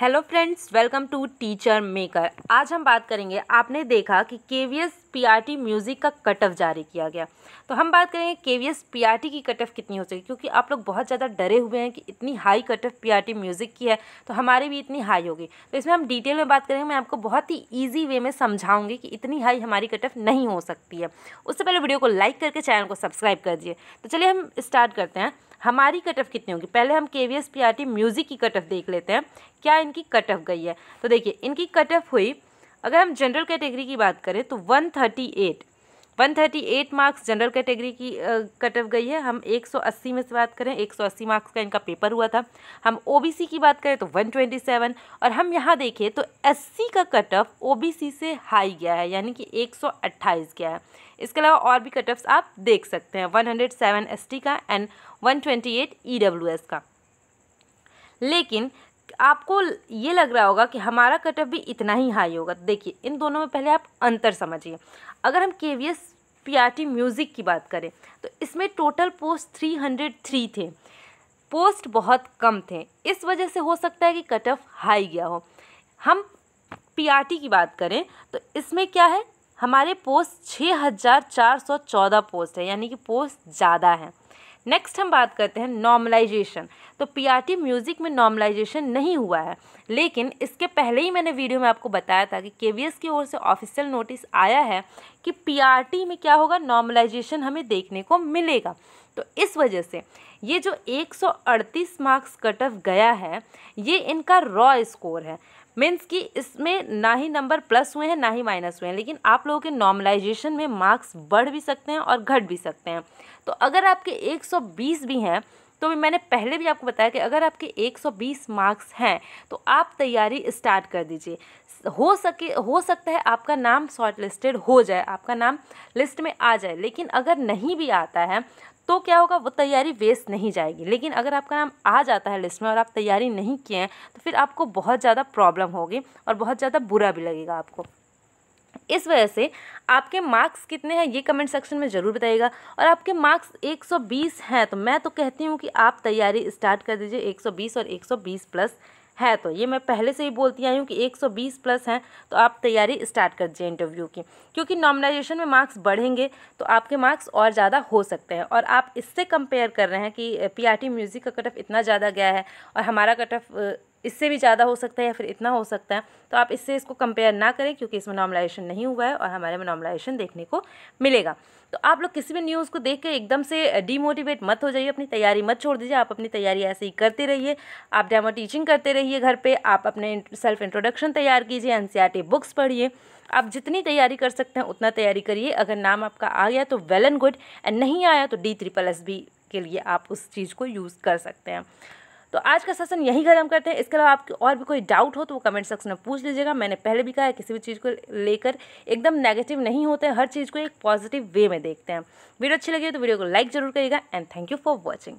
hello friends welcome to teacher maker आज हम बात करेंगे आपने देखा कि K V S P R T music का कट ऑफ जारी किया गया तो हम बात करेंगे K V S P R T की कट ऑफ कितनी हो सके क्योंकि आप लोग बहुत ज़्यादा डरे हुए हैं कि इतनी high cut off P R T music की है तो हमारे भी इतनी हाई होगी तो इसमें हम डिटेल में बात करेंगे मैं आपको बहुत ही ईजी वे में समझाऊँगी कि इतनी हाई हमारी कट ऑफ नहीं हो सकती है उससे पहले वीडियो को लाइक करके चैनल को सब्सक्राइब कर दिए तो चलिए हम स्टार्ट करते हैं हमारी कट ऑफ कितनी होगी पहले हम K V S P R T music की कट ऑफ देख लेते हैं क्या इनकी कट ऑफ गई है तो देखिए इनकी कट ऑफ हुई अगर हम जनरल कैटेगरी की बात करें तो one thirty eight one thirty eight marks general category की कट ऑफ गई है हम 180 में से बात करें 180 मार्क्स का इनका पेपर हुआ था हम ओबीसी की बात करें तो 127 और हम यहाँ देखें तो 80 का कट ऑफ ओबीसी से हाई गया है यानी कि 128 गया है इसके अलावा और भी कट ऑफ्स आप देख सकते हैं 107 एसटी का एंड 128 ईडब्ल्यूएस e का लेकिन आपको ये लग रहा होगा कि हमारा कट ऑफ भी इतना ही हाई होगा देखिए इन दोनों में पहले आप अंतर समझिए अगर हम K V S P music की बात करें तो इसमें टोटल पोस्ट 303 थे पोस्ट बहुत कम थे इस वजह से हो सकता है कि कट ऑफ हाई गया हो हम पीआरटी की बात करें तो इसमें क्या है हमारे पोस्ट 6414 पोस्ट है यानी कि पोस्ट ज़्यादा है नेक्स्ट हम बात करते हैं नॉर्मलाइजेशन तो पीआरटी म्यूज़िक में नॉर्मलाइजेशन नहीं हुआ है लेकिन इसके पहले ही मैंने वीडियो में आपको बताया था कि केवीएस की ओर से ऑफिशियल नोटिस आया है कि पीआरटी में क्या होगा नॉर्मलाइजेशन हमें देखने को मिलेगा तो इस वजह से ये जो 138 मार्क्स कट ऑफ गया है ये इनका रॉ स्कोर है मीन्स कि इसमें ना ही नंबर प्लस हुए हैं ना ही माइनस हुए हैं लेकिन आप लोगों के नॉर्मलाइजेशन में मार्क्स बढ़ भी सकते हैं और घट भी सकते हैं तो अगर आपके 120 भी हैं तो मैंने पहले भी आपको बताया कि अगर आपके 120 मार्क्स हैं तो आप तैयारी स्टार्ट कर दीजिए हो सके हो सकता है आपका नाम शॉर्ट लिस्टेड हो जाए आपका नाम लिस्ट में आ जाए लेकिन अगर नहीं भी आता है तो क्या होगा वो तैयारी वेस्ट नहीं नहीं जाएगी लेकिन अगर आपका नाम आ जाता है लिस्ट में और आप तैयारी नहीं किए हैं तो फिर आपको बहुत ज़्यादा प्रॉब्लम होगी और बहुत ज़्यादा बुरा भी लगेगा आपको इस वजह से आपके मार्क्स कितने हैं ये कमेंट सेक्शन में ज़रूर बताइएगा और आपके मार्क्स 120 हैं तो मैं तो कहती हूँ कि आप तैयारी स्टार्ट कर दीजिए 120 और 120 प्लस है तो ये मैं पहले से ही बोलती आई हूँ कि 120 प्लस हैं तो आप तैयारी स्टार्ट कर दीजिए इंटरव्यू की क्योंकि नॉमिनाइजेशन में मार्क्स बढ़ेंगे तो आपके मार्क्स और ज़्यादा हो सकते हैं और आप इससे कंपेयर कर रहे हैं कि पीआरटी म्यूज़िक का कट ऑफ इतना ज़्यादा गया है और हमारा कट ऑफ इससे भी ज़्यादा हो सकता है या फिर इतना हो सकता है तो आप इससे इसको कंपेयर ना करें क्योंकि इसमें नॉर्मलाइजेशन नहीं हुआ है और हमारे में नॉर्मलाइजेशन देखने को मिलेगा तो आप लोग किसी भी न्यूज़ को देख के एकदम से डीमोटिवेट मत हो जाइए अपनी तैयारी मत छोड़ दीजिए आप अपनी तैयारी ऐसे ही करते रहिए आप डेमो टीचिंग करते रहिए घर पर आप अपने सेल्फ इंट्रोडक्शन तैयार कीजिए एन बुक्स e पढ़िए आप जितनी तैयारी कर सकते हैं उतना तैयारी करिए अगर नाम आपका आ गया तो वेल एंड गुड एंड नहीं आया तो डी ट्रिपल एस बी के लिए आप उस चीज़ को यूज़ कर सकते हैं तो आज का सेशन यही ख़त्म करते हैं इसके अलावा आपके और भी कोई डाउट हो तो वो कमेंट सेक्शन में पूछ लीजिएगा मैंने पहले भी कहा है किसी भी चीज़ को लेकर एकदम नेगेटिव नहीं होते हर चीज़ को एक पॉजिटिव वे में देखते हैं वीडियो अच्छी लगी तो वीडियो को लाइक जरूर करिएगा and thank you for watching